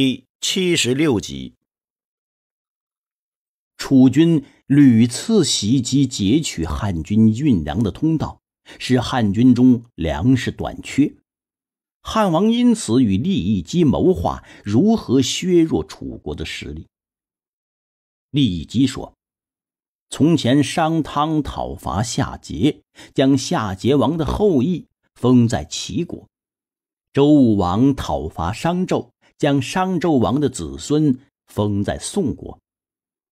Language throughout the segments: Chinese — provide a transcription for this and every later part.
第七十六集，楚军屡次袭击截取汉军运粮的通道，使汉军中粮食短缺。汉王因此与利益姬谋划如何削弱楚国的实力。利益姬说：“从前商汤讨伐夏桀，将夏桀王的后裔封在齐国；周武王讨伐商纣。”将商纣王的子孙封在宋国。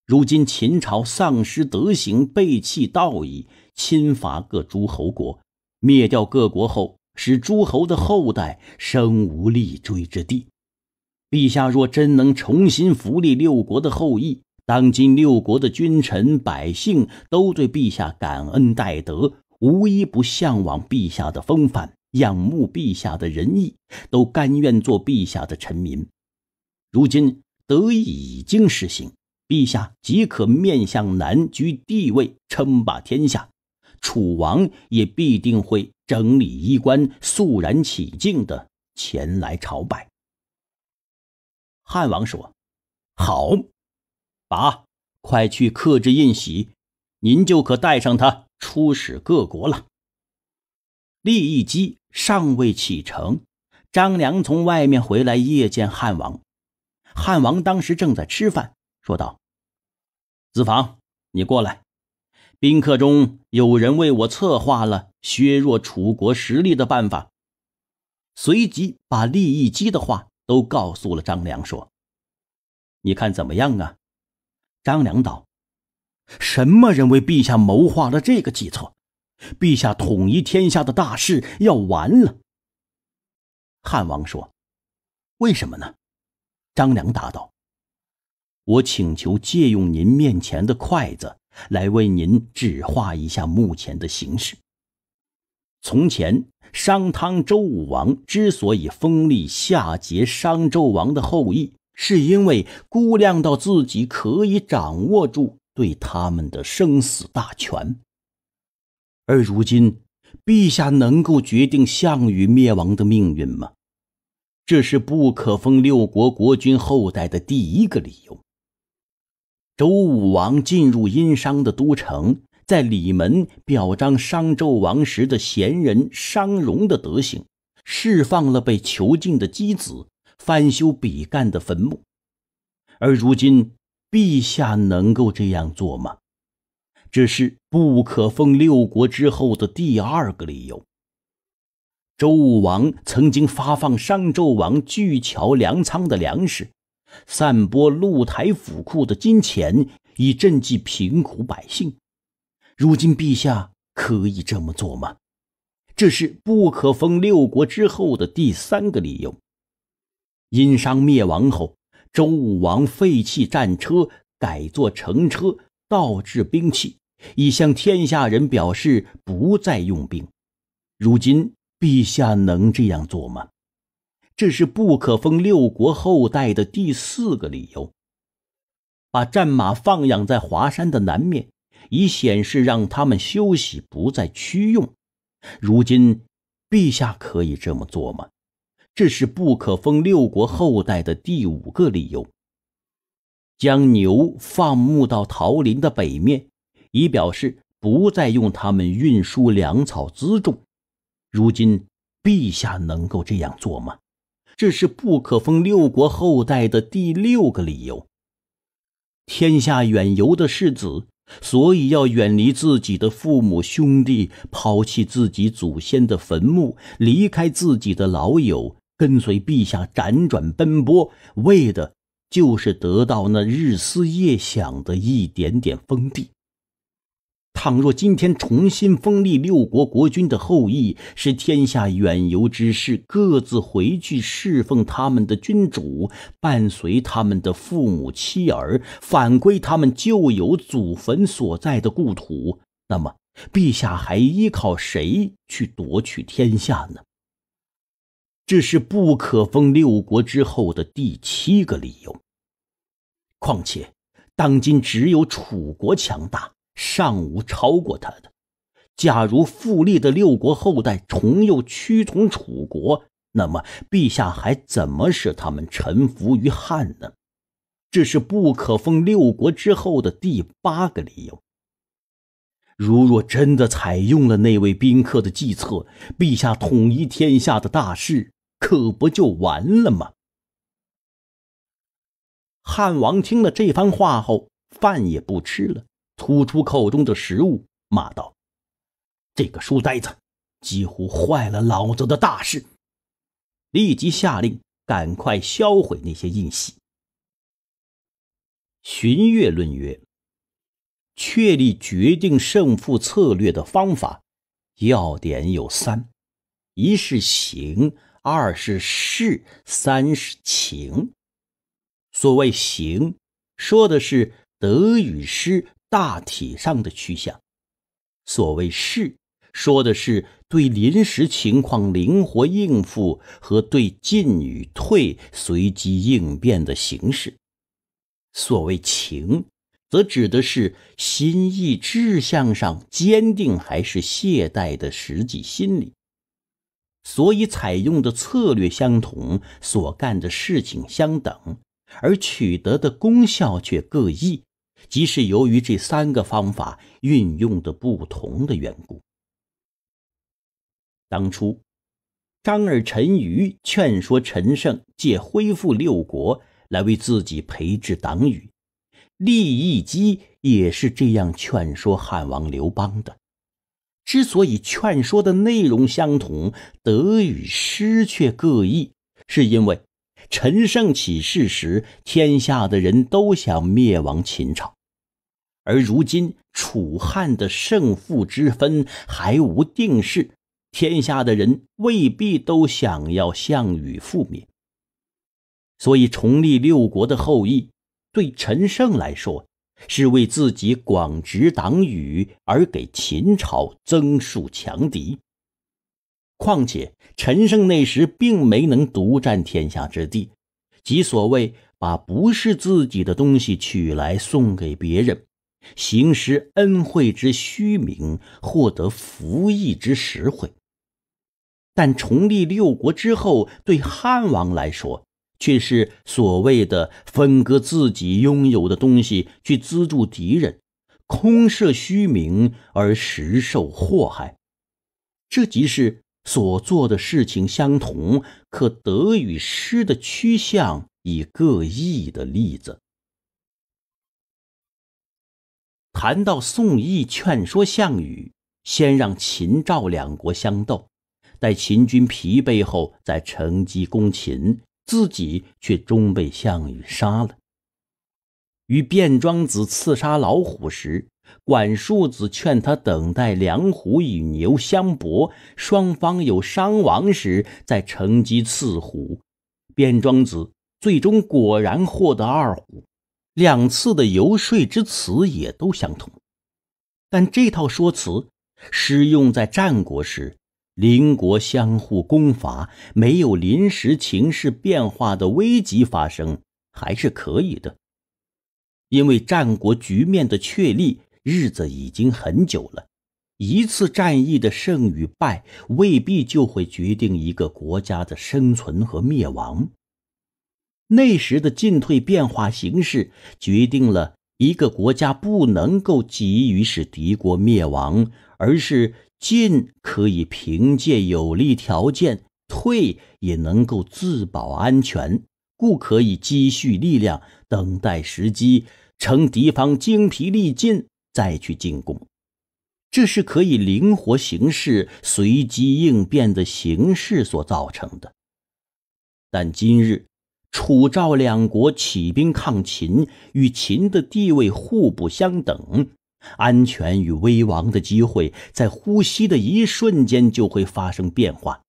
如今秦朝丧失德行，背弃道义，侵伐各诸侯国，灭掉各国后，使诸侯的后代生无立锥之地。陛下若真能重新扶立六国的后裔，当今六国的君臣百姓都对陛下感恩戴德，无一不向往陛下的风范。仰慕陛下的仁义，都甘愿做陛下的臣民。如今德义已经实行，陛下即可面向南居帝位，称霸天下。楚王也必定会整理衣冠，肃然起敬的前来朝拜。汉王说：“好，把快去刻制印玺，您就可带上它出使各国了。”利益机。尚未启程，张良从外面回来，夜见汉王。汉王当时正在吃饭，说道：“子房，你过来。宾客中有人为我策划了削弱楚国实力的办法，随即把利益机的话都告诉了张良，说：‘你看怎么样啊？’张良道：‘什么人为陛下谋划了这个计策？’”陛下统一天下的大事要完了。汉王说：“为什么呢？”张良答道：“我请求借用您面前的筷子，来为您指画一下目前的形势。从前，商汤、周武王之所以封立夏桀、商纣王的后裔，是因为估量到自己可以掌握住对他们的生死大权。”而如今，陛下能够决定项羽灭亡的命运吗？这是不可封六国国君后代的第一个理由。周武王进入殷商的都城，在里门表彰商纣王时的贤人商容的德行，释放了被囚禁的箕子，翻修比干的坟墓。而如今，陛下能够这样做吗？这是不可封六国之后的第二个理由。周武王曾经发放商纣王巨桥粮仓的粮食，散播露台府库的金钱，以赈济贫苦百姓。如今陛下可以这么做吗？这是不可封六国之后的第三个理由。殷商灭亡后，周武王废弃战车，改坐乘车。倒置兵器，以向天下人表示不再用兵。如今陛下能这样做吗？这是不可封六国后代的第四个理由。把战马放养在华山的南面，以显示让他们休息，不再驱用。如今陛下可以这么做吗？这是不可封六国后代的第五个理由。将牛放牧到桃林的北面，以表示不再用它们运输粮草辎重。如今，陛下能够这样做吗？这是不可封六国后代的第六个理由。天下远游的世子，所以要远离自己的父母兄弟，抛弃自己祖先的坟墓，离开自己的老友，跟随陛下辗转奔波，为的。就是得到那日思夜想的一点点封地。倘若今天重新封立六国国君的后裔，使天下远游之士各自回去侍奉他们的君主，伴随他们的父母妻儿，返归他们旧有祖坟所在的故土，那么陛下还依靠谁去夺取天下呢？这是不可封六国之后的第七个理由。况且，当今只有楚国强大，尚无超过他的。假如复立的六国后代重又屈从楚国，那么陛下还怎么使他们臣服于汉呢？这是不可封六国之后的第八个理由。如若真的采用了那位宾客的计策，陛下统一天下的大事。可不就完了吗？汉王听了这番话后，饭也不吃了，吐出口中的食物，骂道：“这个书呆子，几乎坏了老子的大事！”立即下令，赶快销毁那些印玺。荀悦论曰：“确立决定胜负策略的方法，要点有三：一是行，二是事，三是情。所谓“行”，说的是得与失大体上的趋向；所谓“事，说的是对临时情况灵活应付和对进与退随机应变的形式；所谓“情”，则指的是心意志向上坚定还是懈怠的实际心理。所以采用的策略相同，所干的事情相等，而取得的功效却各异，即是由于这三个方法运用的不同的缘故。当初，张耳、陈余劝说陈胜借恢复六国来为自己培植党羽，利益寄也是这样劝说汉王刘邦的。之所以劝说的内容相同，得与失却各异，是因为陈胜起事时，天下的人都想灭亡秦朝，而如今楚汉的胜负之分还无定势，天下的人未必都想要项羽覆灭，所以重立六国的后裔，对陈胜来说。是为自己广植党羽而给秦朝增树强敌。况且陈胜那时并没能独占天下之地，即所谓把不是自己的东西取来送给别人，行施恩惠之虚名，获得服役之实惠。但重立六国之后，对汉王来说，却是所谓的分割自己拥有的东西去资助敌人，空设虚名而实受祸害。这即是所做的事情相同，可得与失的趋向以各异的例子。谈到宋义劝说项羽，先让秦赵两国相斗，待秦军疲惫后，再乘机攻秦。自己却终被项羽杀了。与卞庄子刺杀老虎时，管叔子劝他等待梁虎与牛相搏，双方有伤亡时再乘机刺虎。卞庄子最终果然获得二虎。两次的游说之词也都相同，但这套说辞是用在战国时。邻国相互攻伐，没有临时情势变化的危急发生，还是可以的。因为战国局面的确立，日子已经很久了，一次战役的胜与败，未必就会决定一个国家的生存和灭亡。那时的进退变化形势，决定了一个国家不能够急于使敌国灭亡，而是。进可以凭借有利条件，退也能够自保安全，故可以积蓄力量，等待时机，乘敌方精疲力尽再去进攻。这是可以灵活行事、随机应变的形式所造成的。但今日楚赵两国起兵抗秦，与秦的地位互不相等。安全与危亡的机会，在呼吸的一瞬间就会发生变化，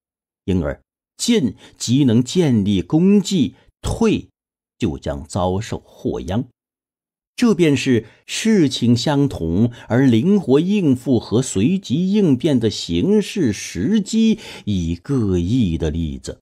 因而进即能建立功绩，退就将遭受祸殃。这便是事情相同而灵活应付和随机应变的形式时机以各异的例子。